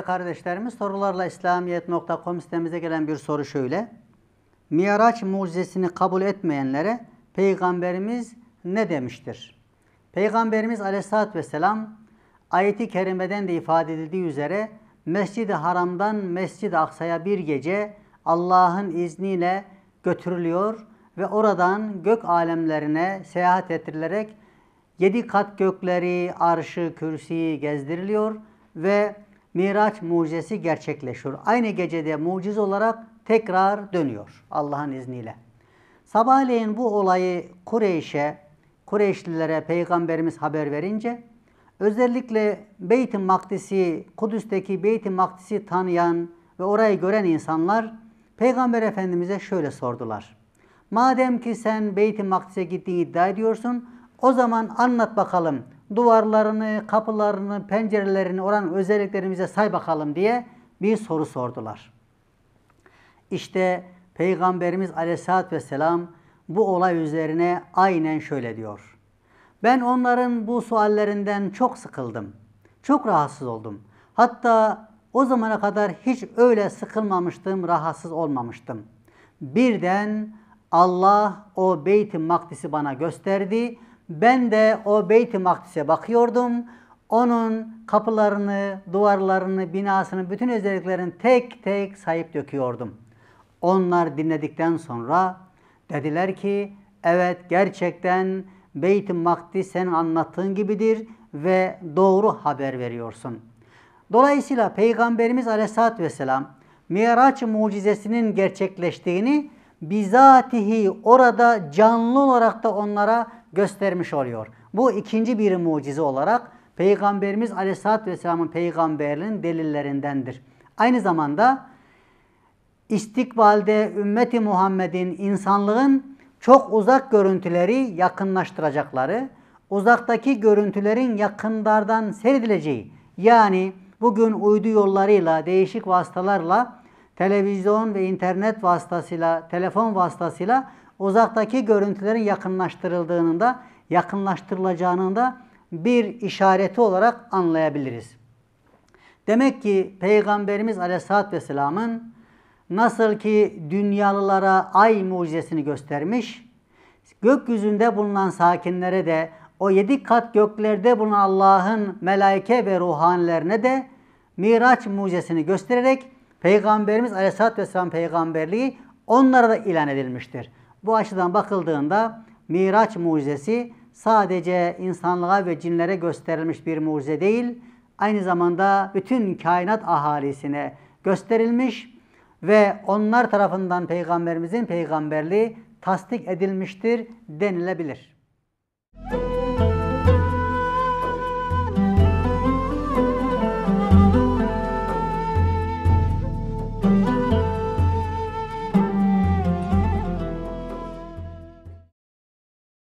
Değerli kardeşlerimiz sorularla İslamiyet.com sitemize gelen bir soru şöyle. Miraç mucizesini kabul etmeyenlere Peygamberimiz ne demiştir? Peygamberimiz aleyhissalatü vesselam ayeti kerimeden de ifade edildiği üzere Mescid-i Haram'dan Mescid-i Aksa'ya bir gece Allah'ın izniyle götürülüyor ve oradan gök alemlerine seyahat ettirilerek yedi kat gökleri, arşı, kürsüyü gezdiriliyor ve Miraç mucizesi gerçekleşiyor. Aynı gecede muciz olarak tekrar dönüyor Allah'ın izniyle. Sabahleyin bu olayı Kureyş'e, Kureyşlilere Peygamberimiz haber verince özellikle Beyt-i Makdis'i, Kudüs'teki Beyt-i Makdis'i tanıyan ve orayı gören insanlar Peygamber Efendimiz'e şöyle sordular. Madem ki sen Beyt-i Makdis'e gittiğini iddia ediyorsun, o zaman anlat bakalım duvarlarını, kapılarını, pencerelerini, oranın özelliklerimize say bakalım diye bir soru sordular. İşte Peygamberimiz Aleyhisselatü Vesselam bu olay üzerine aynen şöyle diyor. Ben onların bu suallerinden çok sıkıldım. Çok rahatsız oldum. Hatta o zamana kadar hiç öyle sıkılmamıştım, rahatsız olmamıştım. Birden Allah o Beyt-i Makdis'i bana gösterdi ben de o Beyt-i Makdis'e bakıyordum. Onun kapılarını, duvarlarını, binasını, bütün özelliklerini tek tek sayıp döküyordum. Onlar dinledikten sonra dediler ki, evet gerçekten Beyt-i Makdis senin anlattığın gibidir ve doğru haber veriyorsun. Dolayısıyla Peygamberimiz Aleyhisselatü Vesselam Miraç mucizesinin gerçekleştiğini bizatihi orada canlı olarak da onlara göstermiş oluyor. Bu ikinci bir mucize olarak Peygamberimiz Aleyhisselatü Vesselam'ın peygamberliğinin delillerindendir. Aynı zamanda istikbalde ümmeti Muhammed'in insanlığın çok uzak görüntüleri yakınlaştıracakları, uzaktaki görüntülerin yakınlardan seyredileceği, yani bugün uydu yollarıyla, değişik vasıtalarla, televizyon ve internet vasıtasıyla, telefon vasıtasıyla uzaktaki görüntülerin yakınlaştırıldığının da yakınlaştırılacağının da bir işareti olarak anlayabiliriz. Demek ki Peygamberimiz Aleyhisselatü Vesselam'ın nasıl ki dünyalılara ay mucizesini göstermiş, gökyüzünde bulunan sakinlere de o yedi kat göklerde bulunan Allah'ın melaike ve ruhanilerine de Miraç mucizesini göstererek Peygamberimiz Aleyhisselatü Vesselam peygamberliği onlara da ilan edilmiştir. Bu açıdan bakıldığında Miraç mucizesi sadece insanlığa ve cinlere gösterilmiş bir mucize değil, aynı zamanda bütün kainat ahalisine gösterilmiş ve onlar tarafından peygamberimizin peygamberliği tasdik edilmiştir denilebilir.